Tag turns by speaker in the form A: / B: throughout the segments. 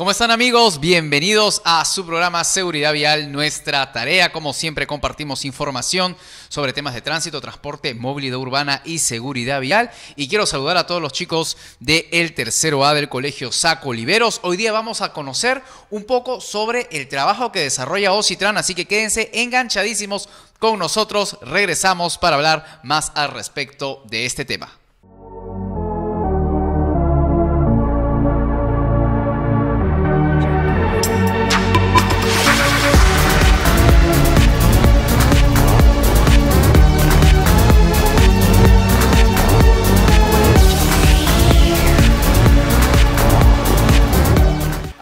A: ¿Cómo están amigos? Bienvenidos a su programa Seguridad Vial, nuestra tarea. Como siempre compartimos información sobre temas de tránsito, transporte, movilidad urbana y seguridad vial. Y quiero saludar a todos los chicos del el tercero A del Colegio Saco Oliveros. Hoy día vamos a conocer un poco sobre el trabajo que desarrolla Ocitran, así que quédense enganchadísimos con nosotros. Regresamos para hablar más al respecto de este tema.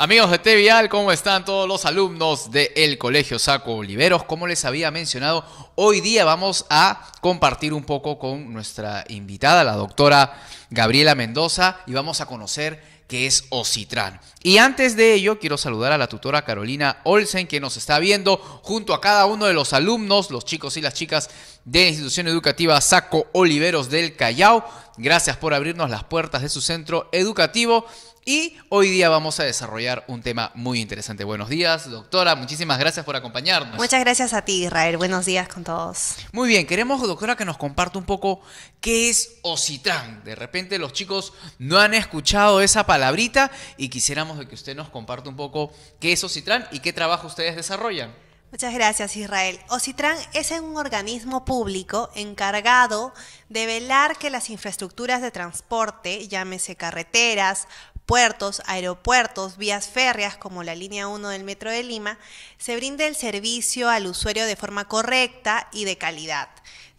A: Amigos de Tevial, ¿cómo están todos los alumnos del Colegio Saco Oliveros? Como les había mencionado, hoy día vamos a compartir un poco con nuestra invitada, la doctora Gabriela Mendoza, y vamos a conocer qué es Ocitran. Y antes de ello, quiero saludar a la tutora Carolina Olsen, que nos está viendo junto a cada uno de los alumnos, los chicos y las chicas de la institución educativa Saco Oliveros del Callao. Gracias por abrirnos las puertas de su centro educativo y hoy día vamos a desarrollar un tema muy interesante. Buenos días, doctora. Muchísimas gracias por acompañarnos. Muchas gracias a ti, Israel. Buenos días con todos. Muy bien, queremos, doctora, que nos comparta un poco qué es Ocitran. De repente los chicos no han escuchado esa palabrita y quisiéramos que usted nos comparta un poco qué es Ocitran y qué trabajo ustedes desarrollan.
B: Muchas gracias, Israel. Ocitran es un organismo público encargado de velar que las infraestructuras de transporte, llámese carreteras, puertos, aeropuertos, vías férreas como la línea 1 del Metro de Lima, se brinde el servicio al usuario de forma correcta y de calidad.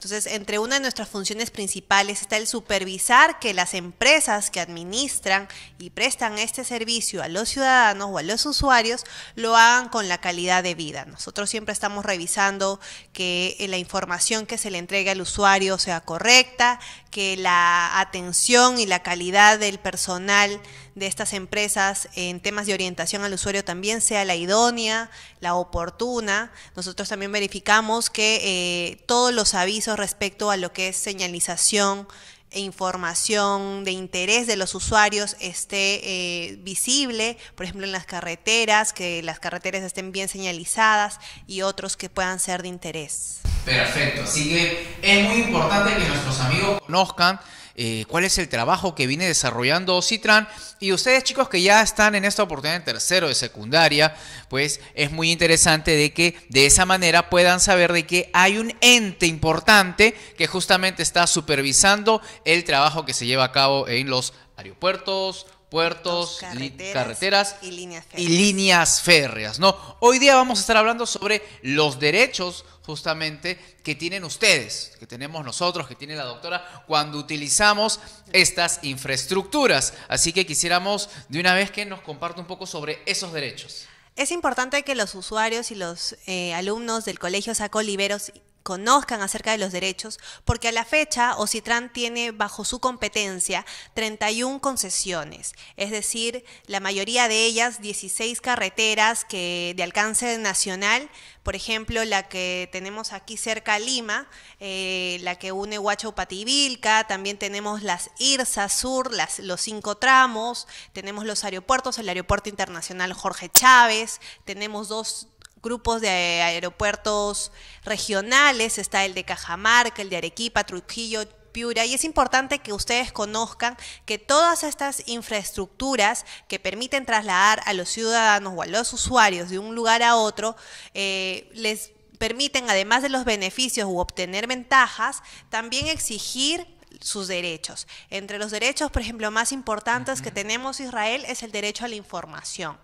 B: Entonces, entre una de nuestras funciones principales está el supervisar que las empresas que administran y prestan este servicio a los ciudadanos o a los usuarios lo hagan con la calidad de vida. Nosotros siempre estamos revisando que eh, la información que se le entregue al usuario sea correcta, que la atención y la calidad del personal de estas empresas en temas de orientación al usuario también sea la idónea, la oportuna. Nosotros también verificamos que eh, todos los avisos respecto a lo que es señalización e información de interés de los usuarios esté eh, visible, por ejemplo en las carreteras, que las carreteras estén bien señalizadas y otros que puedan ser de interés.
A: Perfecto, así que es muy importante que nuestros amigos conozcan eh, cuál es el trabajo que viene desarrollando Citran. Y ustedes chicos que ya están en esta oportunidad en tercero de secundaria, pues es muy interesante de que de esa manera puedan saber de que hay un ente importante que justamente está supervisando el trabajo que se lleva a cabo en los aeropuertos, puertos, carreteras, y, líneas férreas. ¿no? Hoy día vamos a estar hablando sobre los derechos justamente que tienen ustedes, que tenemos nosotros, que tiene la doctora, cuando utilizamos estas infraestructuras. Así que quisiéramos de una vez que nos comparta un poco sobre esos derechos.
B: Es importante que los usuarios y los eh, alumnos del Colegio Saco Liberos conozcan acerca de los derechos, porque a la fecha Ocitran tiene bajo su competencia 31 concesiones, es decir, la mayoría de ellas 16 carreteras que de alcance nacional, por ejemplo, la que tenemos aquí cerca a Lima, eh, la que une Huacho Pativilca, también tenemos las IRSA Sur, los cinco tramos, tenemos los aeropuertos, el Aeropuerto Internacional Jorge Chávez, tenemos dos grupos de aeropuertos regionales, está el de Cajamarca, el de Arequipa, Trujillo, Piura, y es importante que ustedes conozcan que todas estas infraestructuras que permiten trasladar a los ciudadanos o a los usuarios de un lugar a otro, eh, les permiten, además de los beneficios u obtener ventajas, también exigir sus derechos. Entre los derechos, por ejemplo, más importantes que tenemos Israel es el derecho a la información.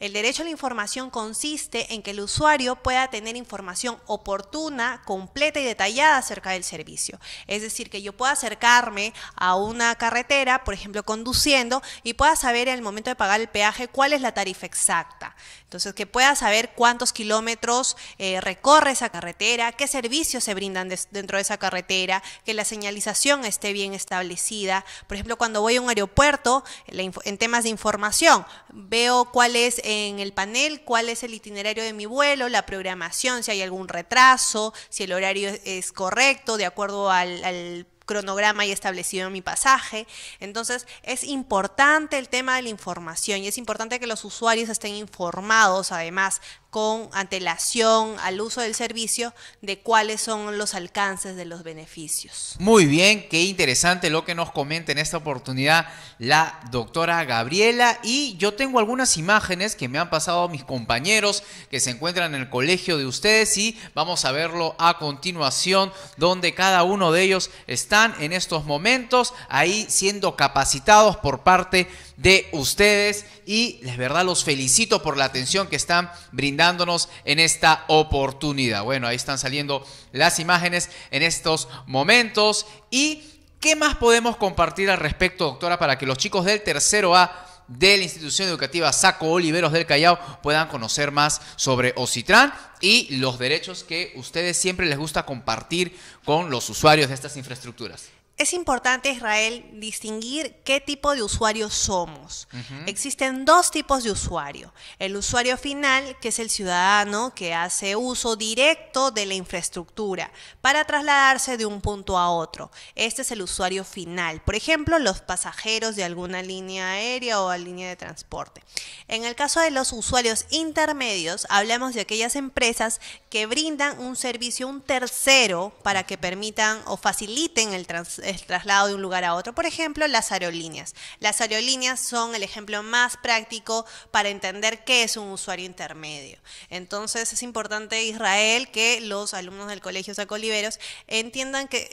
B: El derecho a la información consiste en que el usuario pueda tener información oportuna, completa y detallada acerca del servicio. Es decir, que yo pueda acercarme a una carretera, por ejemplo, conduciendo, y pueda saber en el momento de pagar el peaje cuál es la tarifa exacta. Entonces, que pueda saber cuántos kilómetros eh, recorre esa carretera, qué servicios se brindan dentro de esa carretera, que la señalización esté bien establecida. Por ejemplo, cuando voy a un aeropuerto, en temas de información, veo cuál es en el panel cuál es el itinerario de mi vuelo, la programación, si hay algún retraso, si el horario es correcto, de acuerdo al, cronograma y establecido en mi pasaje. Entonces, es importante el tema de la información y es importante que los usuarios estén informados además con antelación al uso del servicio de cuáles son los alcances de los beneficios.
A: Muy bien, qué interesante lo que nos comenta en esta oportunidad la doctora Gabriela y yo tengo algunas imágenes que me han pasado mis compañeros que se encuentran en el colegio de ustedes y vamos a verlo a continuación donde cada uno de ellos están en estos momentos ahí siendo capacitados por parte de de ustedes y les verdad los felicito por la atención que están brindándonos en esta oportunidad. Bueno, ahí están saliendo las imágenes en estos momentos y ¿qué más podemos compartir al respecto, doctora, para que los chicos del tercero A de la institución educativa Saco Oliveros del Callao puedan conocer más sobre Ocitran y los derechos que ustedes siempre les gusta compartir con los usuarios de estas infraestructuras
B: es importante, Israel, distinguir qué tipo de usuario somos. Existen dos tipos de usuario. El usuario final, que es el ciudadano que hace uso directo de la infraestructura para trasladarse de un punto a otro. Este es el usuario final. Por ejemplo, los pasajeros de alguna línea aérea o línea de transporte. En el caso de los usuarios intermedios, hablamos de aquellas empresas que brindan un servicio un tercero para que permitan o faciliten el transporte el traslado de un lugar a otro. Por ejemplo, las aerolíneas. Las aerolíneas son el ejemplo más práctico para entender qué es un usuario intermedio. Entonces es importante, Israel, que los alumnos del Colegio Sacoliveros entiendan que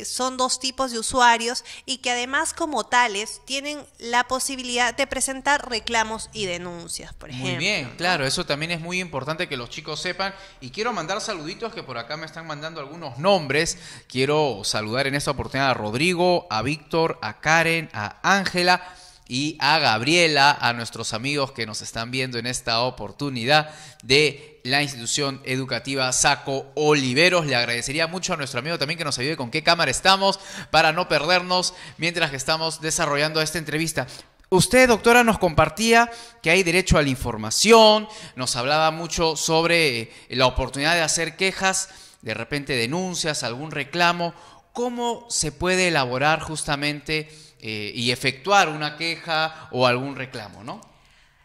B: eh, son dos tipos de usuarios y que además como tales tienen la posibilidad de presentar reclamos y denuncias,
A: por ejemplo. Muy bien, claro, eso también es muy importante que los chicos sepan. Y quiero mandar saluditos que por acá me están mandando algunos nombres. Quiero saludar en esta oportunidad a Rodrigo, a Víctor, a Karen, a Ángela y a Gabriela, a nuestros amigos que nos están viendo en esta oportunidad de la institución educativa Saco Oliveros. Le agradecería mucho a nuestro amigo también que nos ayude con qué cámara estamos para no perdernos mientras que estamos desarrollando esta entrevista. Usted, doctora, nos compartía que hay derecho a la información, nos hablaba mucho sobre eh, la oportunidad de hacer quejas, de repente denuncias, algún reclamo ¿cómo se puede elaborar justamente eh, y efectuar una queja o algún reclamo, no?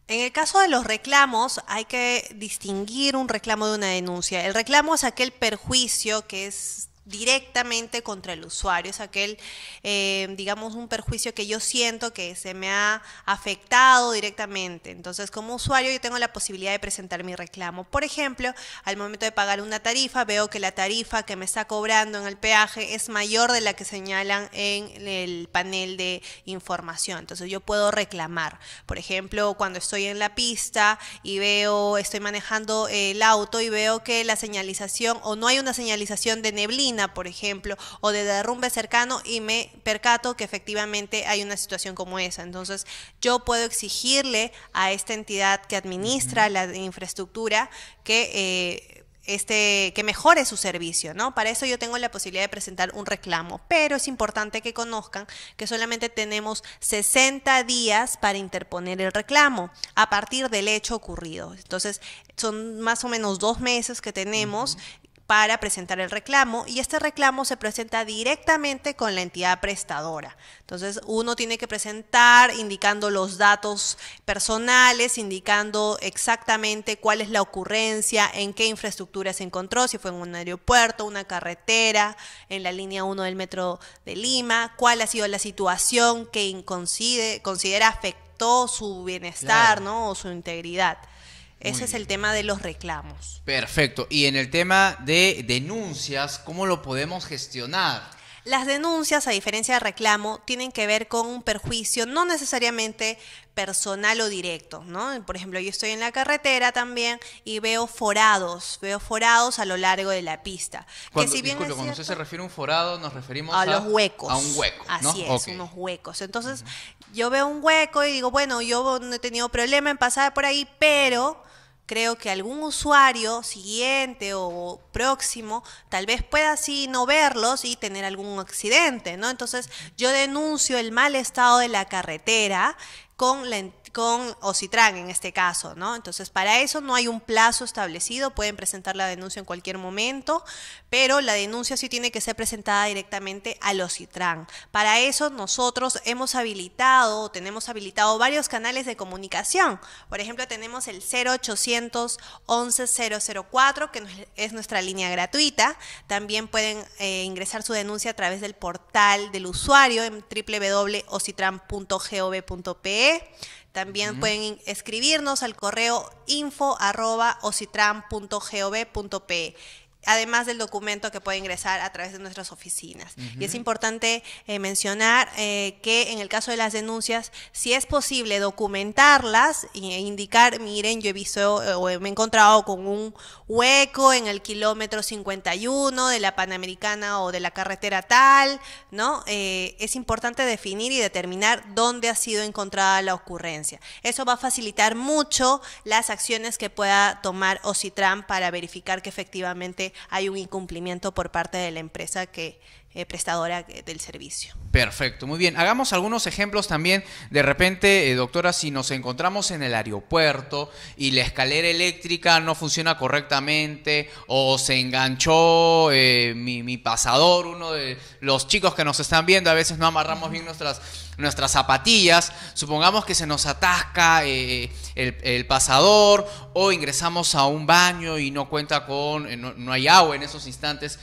A: En el
B: caso de los reclamos, hay que distinguir un reclamo de una denuncia. El reclamo es aquel perjuicio que es directamente contra el usuario, es aquel, eh, digamos, un perjuicio que yo siento que se me ha afectado directamente. Entonces, como usuario, yo tengo la posibilidad de presentar mi reclamo. Por ejemplo, al momento de pagar una tarifa, veo que la tarifa que me está cobrando en el peaje es mayor de la que señalan en el panel de información. Entonces, yo puedo reclamar. Por ejemplo, cuando estoy en la pista y veo, estoy manejando el auto y veo que la señalización o no hay una señalización de neblina, por ejemplo, o de derrumbe cercano y me percato que efectivamente hay una situación como esa. Entonces, yo puedo exigirle a esta entidad que administra la infraestructura que... Eh, este, que mejore su servicio, ¿no? Para eso yo tengo la posibilidad de presentar un reclamo, pero es importante que conozcan que solamente tenemos 60 días para interponer el reclamo a partir del hecho ocurrido. Entonces, son más o menos dos meses que tenemos para presentar el reclamo y este reclamo se presenta directamente con la entidad prestadora. Entonces uno tiene que presentar indicando los datos personales, indicando exactamente cuál es la ocurrencia, en qué infraestructura se encontró, si fue en un aeropuerto, una carretera, en la línea 1 del metro de Lima, cuál ha sido la situación que considera afectó su bienestar ¿no? o su integridad. Ese es el tema de los reclamos.
A: Perfecto. Y en el tema de denuncias, ¿cómo lo podemos gestionar?
B: Las denuncias, a diferencia de reclamo, tienen que ver con un perjuicio no necesariamente personal o directo, ¿no? Por ejemplo, yo estoy en la carretera también y veo forados, veo forados a lo largo de la pista. Cuando, cuando usted se
A: refiere a un forado, nos referimos a, a los huecos. A un hueco. Así es, unos
B: huecos. Entonces, yo veo un hueco y digo, bueno, yo no he tenido problema en pasar por ahí, pero creo que algún usuario siguiente o próximo tal vez pueda así no verlos y tener algún accidente, ¿no? Entonces yo denuncio el mal estado de la carretera con la con Ocitran en este caso, ¿no? Entonces, para eso no hay un plazo establecido, pueden presentar la denuncia en cualquier momento, pero la denuncia sí tiene que ser presentada directamente al Ocitran. Para eso nosotros hemos habilitado, tenemos habilitado varios canales de comunicación. Por ejemplo, tenemos el 0800 11004, que es nuestra línea gratuita. También pueden eh, ingresar su denuncia a través del portal del usuario en www.ocitran.gov.pe también pueden escribirnos al correo info arroba además del documento que puede ingresar a través de nuestras oficinas. Y es importante eh, mencionar eh, que en el caso de las denuncias, si es posible documentarlas e indicar, miren, yo he visto eh, o me he encontrado con un hueco en el kilómetro 51 de la Panamericana o de la carretera tal, ¿no? es importante definir y determinar dónde ha sido encontrada la ocurrencia. Eso va a facilitar mucho las acciones que pueda tomar Ocitram para verificar que efectivamente hay un incumplimiento por parte de la empresa que eh, prestadora eh, del servicio.
A: Perfecto, muy bien. Hagamos algunos ejemplos también. De repente, eh, doctora, si nos encontramos en el aeropuerto y la escalera eléctrica no funciona correctamente o se enganchó mi, pasador, uno de los chicos que nos están viendo, a veces no amarramos bien nuestras nuestras zapatillas, supongamos que se nos atasca eh, el, pasador o ingresamos a un baño y no cuenta con, eh, no hay agua en esos instantes,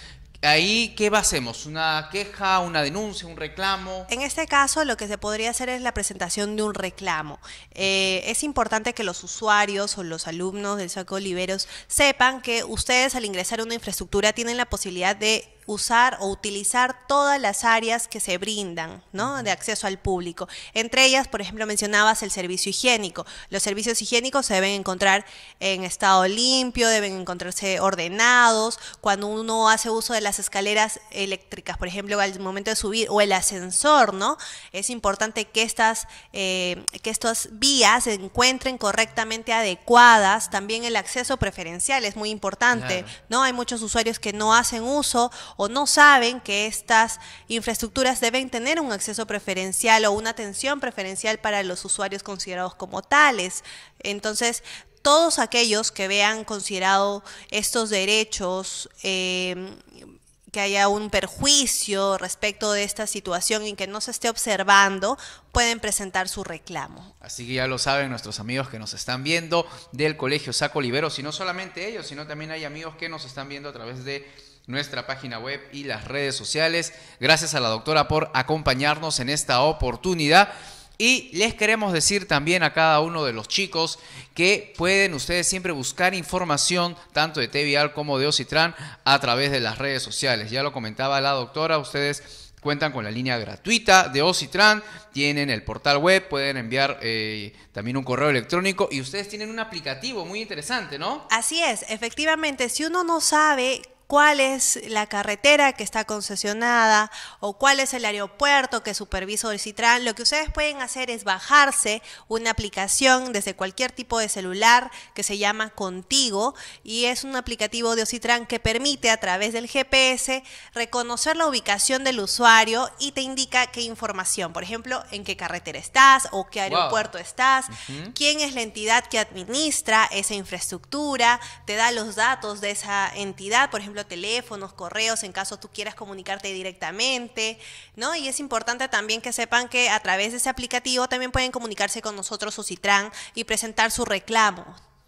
A: Ahí, ¿qué hacemos? ¿Una queja, una denuncia, un reclamo? En
B: este caso, lo que se podría hacer es la presentación de un reclamo. Eh, es importante que los usuarios o los alumnos del Saco Oliveros sepan que ustedes al ingresar a una infraestructura tienen la posibilidad de usar o utilizar todas las áreas que se brindan ¿no? de acceso al público. Entre ellas, por ejemplo, mencionabas el servicio higiénico. Los servicios higiénicos se deben encontrar en estado limpio, deben encontrarse ordenados. Cuando uno hace uso de las escaleras eléctricas, por ejemplo, al momento de subir, o el ascensor, ¿no? Es importante que estas, eh, que estas vías se encuentren correctamente adecuadas. También el acceso preferencial es muy importante, ¿no? Hay muchos usuarios que no hacen uso o no saben que estas infraestructuras deben tener un acceso preferencial o una atención preferencial para los usuarios considerados como tales. Entonces, todos aquellos que vean considerado estos derechos eh, que haya un perjuicio respecto de esta situación y que no se esté observando, pueden presentar su reclamo.
A: Así que ya lo saben nuestros amigos que nos están viendo del Colegio Saco Liberos, y no solamente ellos, sino también hay amigos que nos están viendo a través de nuestra página web y las redes sociales. Gracias a la doctora por acompañarnos en esta oportunidad. Y les queremos decir también a cada uno de los chicos que pueden ustedes siempre buscar información tanto de TVAL como de Ocitran a través de las redes sociales. Ya lo comentaba la doctora, ustedes cuentan con la línea gratuita de Ocitran, tienen el portal web, pueden enviar eh, también un correo electrónico y ustedes tienen un aplicativo muy interesante, ¿no? Así es, efectivamente, si uno no sabe cuál
B: es la carretera que está concesionada o cuál es el aeropuerto que supervisa el Citran, lo que ustedes pueden hacer es bajarse una aplicación desde cualquier tipo de celular que se llama Contigo y es un aplicativo de Ocitran que permite a través del GPS reconocer la ubicación del usuario y te indica qué información, por ejemplo, en qué carretera estás o qué aeropuerto estás, quién es la entidad que administra esa infraestructura, te da los datos de esa entidad, por ejemplo, teléfonos, correos, en caso tú quieras comunicarte directamente, ¿no? Y es importante también que sepan que a través de ese aplicativo también pueden comunicarse con nosotros, Citran y presentar su reclamo,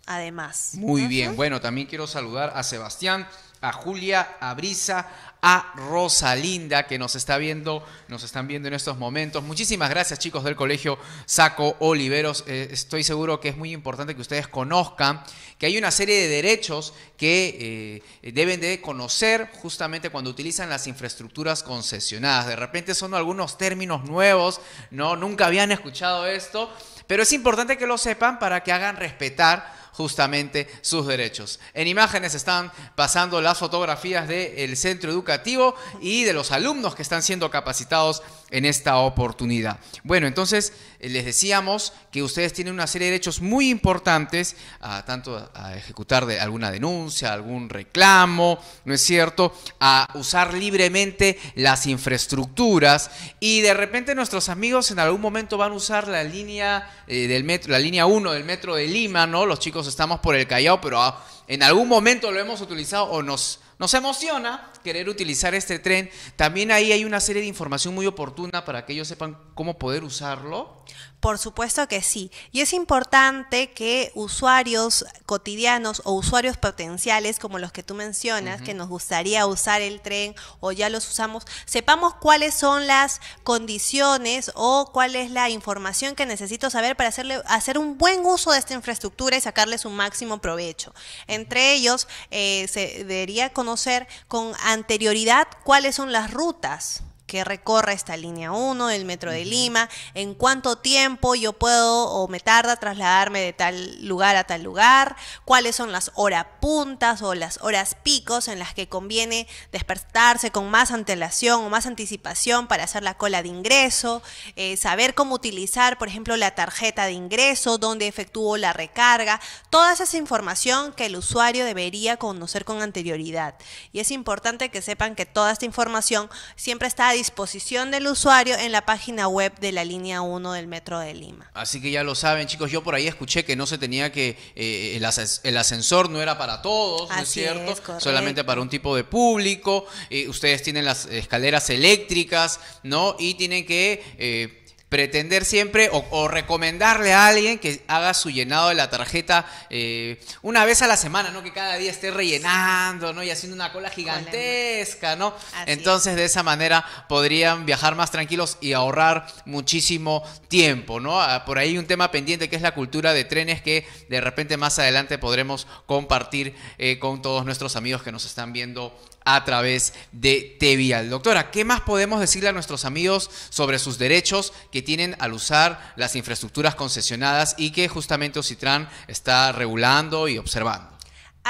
B: además. Muy
A: bien, bueno, también quiero saludar a Sebastián a Julia, a Brisa, a Rosalinda que nos está viendo, nos están viendo en estos momentos. Muchísimas gracias chicos del Colegio Saco Oliveros. Eh, estoy seguro que es muy importante que ustedes conozcan que hay una serie de derechos que eh, deben de conocer justamente cuando utilizan las infraestructuras concesionadas. De repente son algunos términos nuevos, ¿no? Nunca habían escuchado esto, pero es importante que lo sepan para que hagan respetar justamente sus derechos. En imágenes están pasando las fotografías del centro educativo y de los alumnos que están siendo capacitados en esta oportunidad. Bueno, entonces eh, les decíamos que ustedes tienen una serie de derechos muy importantes, a, ah, tanto a ejecutar alguna denuncia, algún reclamo, ¿no es cierto? A usar libremente las infraestructuras y de repente nuestros amigos en algún momento van a usar la línea eh, del metro, la línea 1 del metro de Lima, ¿no? Los chicos estamos por el Callao, pero ah, en algún momento lo hemos utilizado o nos nos emociona querer utilizar este tren. También ahí hay una serie de información muy oportuna para que ellos sepan cómo poder usarlo. Por supuesto que sí. Y es importante que
B: usuarios cotidianos o usuarios potenciales, como los que tú mencionas, que nos gustaría usar el tren o ya los usamos, sepamos cuáles son las condiciones o cuál es la información que necesito saber para hacerle, hacer un buen uso de esta infraestructura y sacarle su máximo provecho. Entre ellos, eh, se debería conocer con anterioridad cuáles son las rutas que recorre esta línea 1 del metro de Lima, en cuánto tiempo yo puedo o me tarda trasladarme de tal lugar a tal lugar, cuáles son las horas puntas o las horas picos en las que conviene despertarse con más antelación o más anticipación para hacer la cola de ingreso, eh, saber cómo utilizar, por ejemplo, la tarjeta de ingreso, dónde efectúo la recarga, toda esa información que el usuario debería conocer con anterioridad. Y es importante que sepan que toda esta información siempre está disposición del usuario en la página web de la línea 1 del Metro de Lima.
A: Así que ya lo saben, chicos, yo por ahí escuché que no se tenía que, eh, el, ascensor no era para todos, ¿no es cierto? Solamente para un tipo de público. Eh, ustedes tienen las escaleras eléctricas, ¿no? Y tienen que... Eh, pretender siempre o, recomendarle a alguien que haga su llenado de la tarjeta eh, una vez a la semana, ¿no? Que cada día esté rellenando, ¿no? Y haciendo una cola gigantesca, ¿no? Entonces, de esa manera podrían viajar más tranquilos y ahorrar muchísimo tiempo, ¿no? Ah, por ahí un tema pendiente que es la cultura de trenes que de repente más adelante podremos compartir eh, con todos nuestros amigos que nos están viendo a través de Tevial. Doctora, ¿qué más podemos decirle a nuestros amigos sobre sus derechos que tienen al usar las infraestructuras concesionadas y que justamente Ocitran está regulando y observando?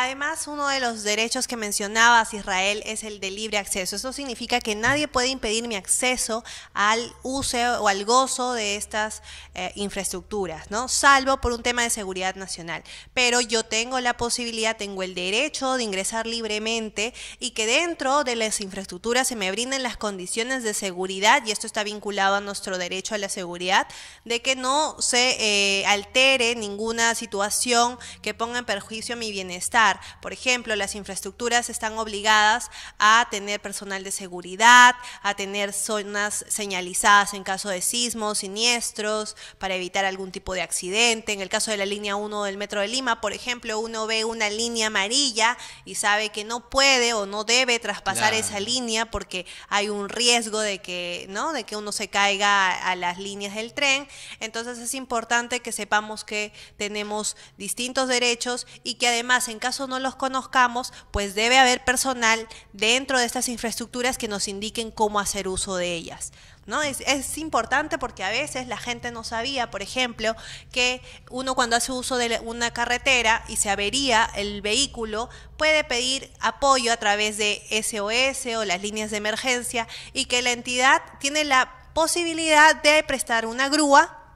B: Además, uno de los derechos que mencionabas, Israel, es el de libre acceso. Eso significa que nadie puede impedir mi acceso al uso o al gozo de estas eh, infraestructuras, ¿no? Salvo por un tema de seguridad nacional. Pero yo tengo la posibilidad, tengo el derecho de ingresar libremente y que dentro de las infraestructuras se me brinden las condiciones de seguridad, y esto está vinculado a nuestro derecho a la seguridad, de que no se eh, altere ninguna situación que ponga en perjuicio mi bienestar por ejemplo, las infraestructuras están obligadas a tener personal de seguridad, a tener zonas señalizadas en caso de sismos, siniestros, para evitar algún tipo de accidente. En el caso de la línea 1 del Metro de Lima, por ejemplo, uno ve una línea amarilla y sabe que no puede o no debe traspasar esa línea porque hay un riesgo de que, ¿no? de que uno se caiga a las líneas del tren. Entonces es importante que sepamos que tenemos distintos derechos y que además en caso o no los conozcamos, pues debe haber personal dentro de estas infraestructuras que nos indiquen cómo hacer uso de ellas. ¿No? Es, es, importante porque a veces la gente no sabía, por ejemplo, que uno cuando hace uso de una carretera y se avería el vehículo, puede pedir apoyo a través de SOS o las líneas de emergencia y que la entidad tiene la posibilidad de prestar una grúa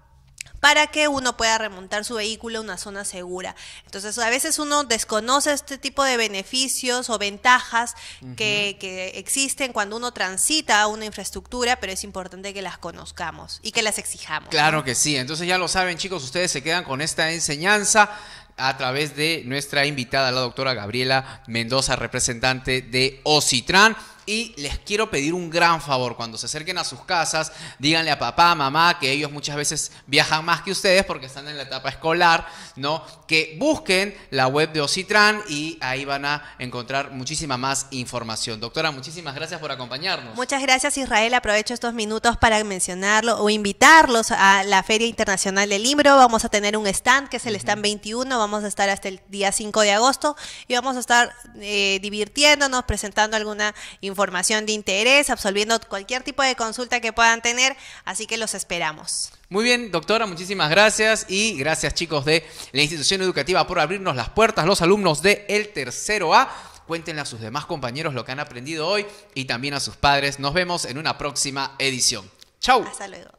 B: para que uno pueda remontar su vehículo a una zona segura. Entonces, a veces uno desconoce este tipo de beneficios o ventajas que, existen cuando uno transita a una infraestructura, pero es importante que las conozcamos y que las exijamos. Claro que
A: sí. Entonces, ya lo saben, chicos, ustedes se quedan con esta enseñanza a través de nuestra invitada, la doctora Gabriela Mendoza, representante de Ocitran. Y les quiero pedir un gran favor, cuando se acerquen a sus casas, díganle a papá, mamá, que ellos muchas veces viajan más que ustedes porque están en la etapa escolar, ¿no? Que busquen la web de Ocitran y ahí van a encontrar muchísima más información. Doctora, muchísimas gracias por acompañarnos.
B: Muchas gracias Israel, aprovecho estos minutos para mencionarlo o invitarlos a la Feria Internacional del Libro. Vamos a tener un stand que es el stand 21, vamos a estar hasta el día 5 de agosto y vamos a estar eh, divirtiéndonos, presentando alguna información información de interés, absolviendo cualquier tipo de consulta que puedan tener, así que los esperamos.
A: Muy bien, doctora, muchísimas gracias y gracias chicos de la institución educativa por abrirnos las puertas, los alumnos de el tercero A. Cuéntenle a sus demás compañeros lo que han aprendido hoy y también a sus padres. Nos vemos en una próxima edición. Chau. Hasta luego.